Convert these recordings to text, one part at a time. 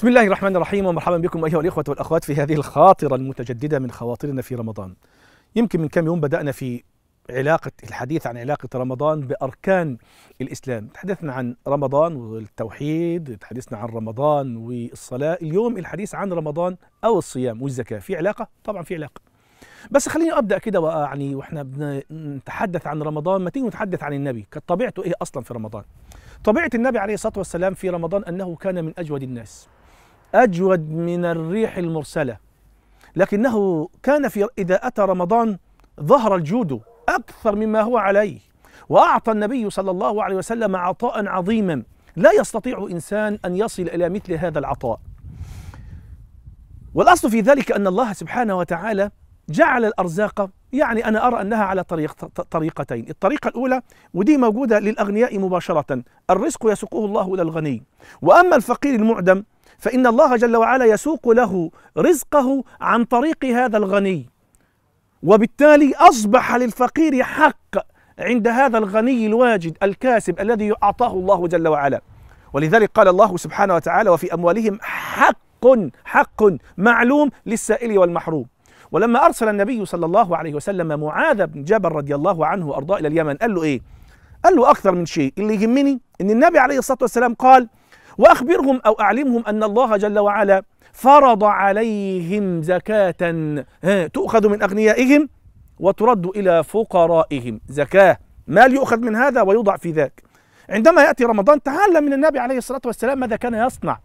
بسم الله الرحمن الرحيم ومرحبا بكم ايها الاخوه والاخوات في هذه الخاطره المتجدده من خواطرنا في رمضان. يمكن من كم يوم بدانا في علاقه الحديث عن علاقه رمضان باركان الاسلام، تحدثنا عن رمضان والتوحيد، تحدثنا عن رمضان والصلاه، اليوم الحديث عن رمضان او الصيام والزكاه، في علاقه؟ طبعا في علاقه. بس خليني ابدا كده يعني واحنا بنتحدث عن رمضان ما تيجي نتحدث عن النبي، كانت طبيعته ايه اصلا في رمضان؟ طبيعه النبي عليه الصلاه والسلام في رمضان انه كان من اجود الناس. أجود من الريح المرسلة لكنه كان في إذا أتى رمضان ظهر الجود أكثر مما هو عليه وأعطى النبي صلى الله عليه وسلم عطاء عظيما لا يستطيع إنسان أن يصل إلى مثل هذا العطاء والأصل في ذلك أن الله سبحانه وتعالى جعل الأرزاق يعني أنا أرى أنها على طريق طريقتين الطريقة الأولى ودي موجودة للأغنياء مباشرة الرزق يسوقه الله إلى الغني وأما الفقير المعدم فإن الله جل وعلا يسوق له رزقه عن طريق هذا الغني وبالتالي أصبح للفقير حق عند هذا الغني الواجد الكاسب الذي أعطاه الله جل وعلا ولذلك قال الله سبحانه وتعالى وفي أموالهم حق حق معلوم للسائل والمحروم ولما أرسل النبي صلى الله عليه وسلم معاذ بن جبل رضي الله عنه وأرضاه إلى اليمن قال له إيه؟ قال له أكثر من شيء اللي يهمني أن النبي عليه الصلاة والسلام قال وأخبرهم أو أعلمهم أن الله جل وعلا فرض عليهم زكاة تؤخذ من أغنيائهم وترد إلى فقرائهم زكاة مال يؤخذ من هذا ويوضع في ذاك عندما يأتي رمضان تعلم من النبي عليه الصلاة والسلام ماذا كان يصنع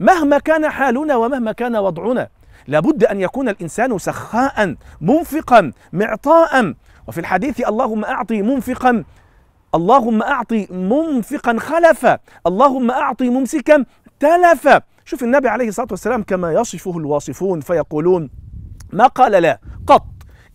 مهما كان حالنا ومهما كان وضعنا لابد أن يكون الإنسان سخاء منفقا معطاء وفي الحديث اللهم أعطي منفقا اللهم أعطي منفقا خلفا اللهم أعطي ممسكا تلفا شوف النبي عليه الصلاة والسلام كما يصفه الواصفون فيقولون ما قال لا قط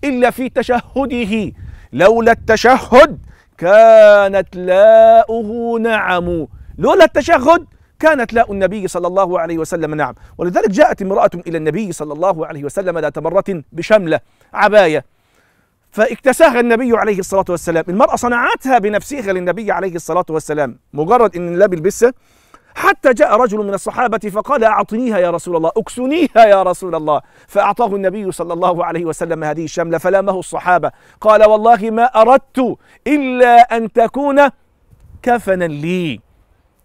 إلا في تشهده لولا التشهد كانت لاؤه نعم لولا التشهد كانت لاء النبي صلى الله عليه وسلم نعم ولذلك جاءت امرأة إلى النبي صلى الله عليه وسلم ذات مرة بشملة عباية فاكتساها النبي عليه الصلاة والسلام المرأة صنعتها بنفسها للنبي عليه الصلاة والسلام مجرد أن لا بلبسها حتى جاء رجل من الصحابة فقال أعطنيها يا رسول الله أكسنيها يا رسول الله فأعطاه النبي صلى الله عليه وسلم هذه الشملة فلامه الصحابة قال والله ما أردت إلا أن تكون كفنا لي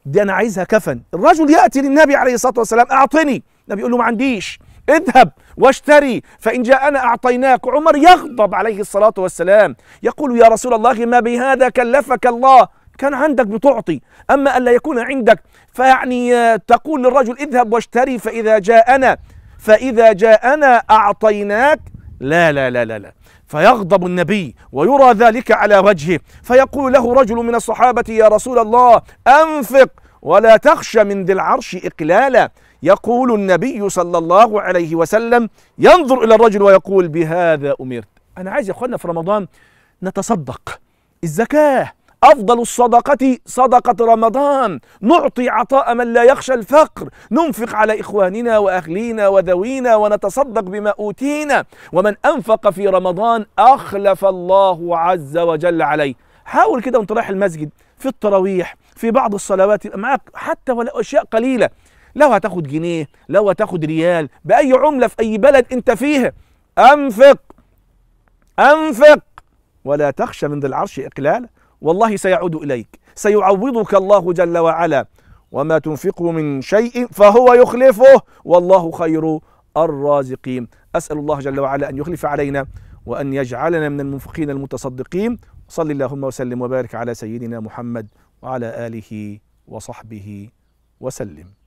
دي أنا عايزها كفن الرجل يأتي للنبي عليه الصلاة والسلام أعطني النبي يقول له ما عنديش اذهب واشتري فإن جاءنا أعطيناك عمر يغضب عليه الصلاة والسلام يقول يا رسول الله ما بهذا كلفك الله كان عندك بتعطي أما ألا يكون عندك فيعني تقول للرجل اذهب واشتري فإذا جاءنا فإذا جاءنا أعطيناك لا لا لا لا لا فيغضب النبي ويرى ذلك على وجهه فيقول له رجل من الصحابة يا رسول الله أنفق ولا تخش من ذي العرش إقلالا يقول النبي صلى الله عليه وسلم ينظر إلى الرجل ويقول بهذا أمرت أنا عايز يا أخواننا في رمضان نتصدق الزكاة أفضل الصدقة صدقة رمضان نعطي عطاء من لا يخشى الفقر ننفق على إخواننا وأهلينا وذوينا ونتصدق بما أوتينا ومن أنفق في رمضان أخلف الله عز وجل عليه حاول كده وانت رايح المسجد في التراويح في بعض الصلوات معاك حتى ولو اشياء قليله لو هتاخد جنيه لو هتاخد ريال باي عمله في اي بلد انت فيها انفق انفق ولا تخشى من ذي العرش اقلالا والله سيعود اليك سيعوضك الله جل وعلا وما تنفقوا من شيء فهو يخلفه والله خير الرازقين اسال الله جل وعلا ان يخلف علينا وان يجعلنا من المنفقين المتصدقين صلى اللهم وسلم وبارك على سيدنا محمد وعلى اله وصحبه وسلم